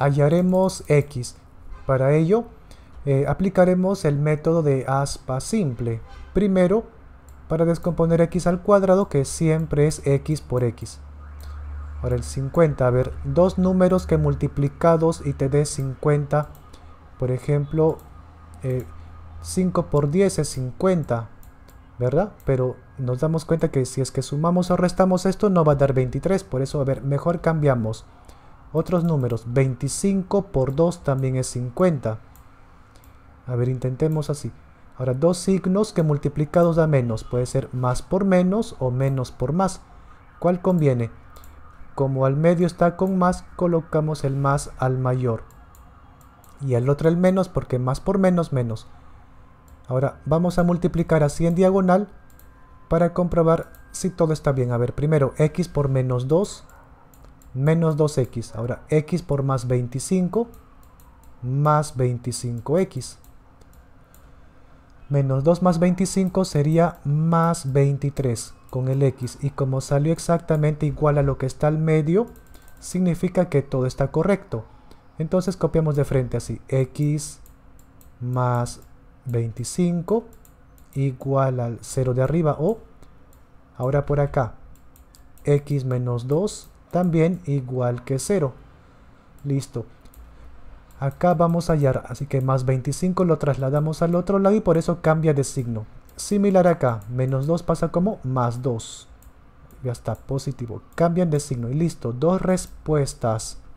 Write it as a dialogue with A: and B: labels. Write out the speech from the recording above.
A: hallaremos x. Para ello, eh, aplicaremos el método de aspa simple. Primero, para descomponer x al cuadrado, que siempre es x por x. Ahora el 50, a ver, dos números que multiplicados y te dé 50. Por ejemplo, 5 eh, por 10 es 50, ¿verdad? Pero nos damos cuenta que si es que sumamos o restamos esto no va a dar 23, por eso, a ver, mejor cambiamos. Otros números, 25 por 2 también es 50. A ver, intentemos así. Ahora, dos signos que multiplicados da menos. Puede ser más por menos o menos por más. ¿Cuál conviene? Como al medio está con más, colocamos el más al mayor. Y al otro el menos porque más por menos, menos. Ahora, vamos a multiplicar así en diagonal para comprobar si todo está bien. A ver, primero x por menos 2 menos 2x. Ahora, x por más 25, más 25x. Menos 2 más 25 sería más 23 con el x. Y como salió exactamente igual a lo que está al medio, significa que todo está correcto. Entonces copiamos de frente así, x más 25 igual al 0 de arriba o, ahora por acá, x menos 2 también igual que 0. Listo. Acá vamos a hallar, así que más 25 lo trasladamos al otro lado y por eso cambia de signo. Similar acá, menos 2 pasa como más 2. Ya está, positivo. Cambian de signo y listo, dos respuestas.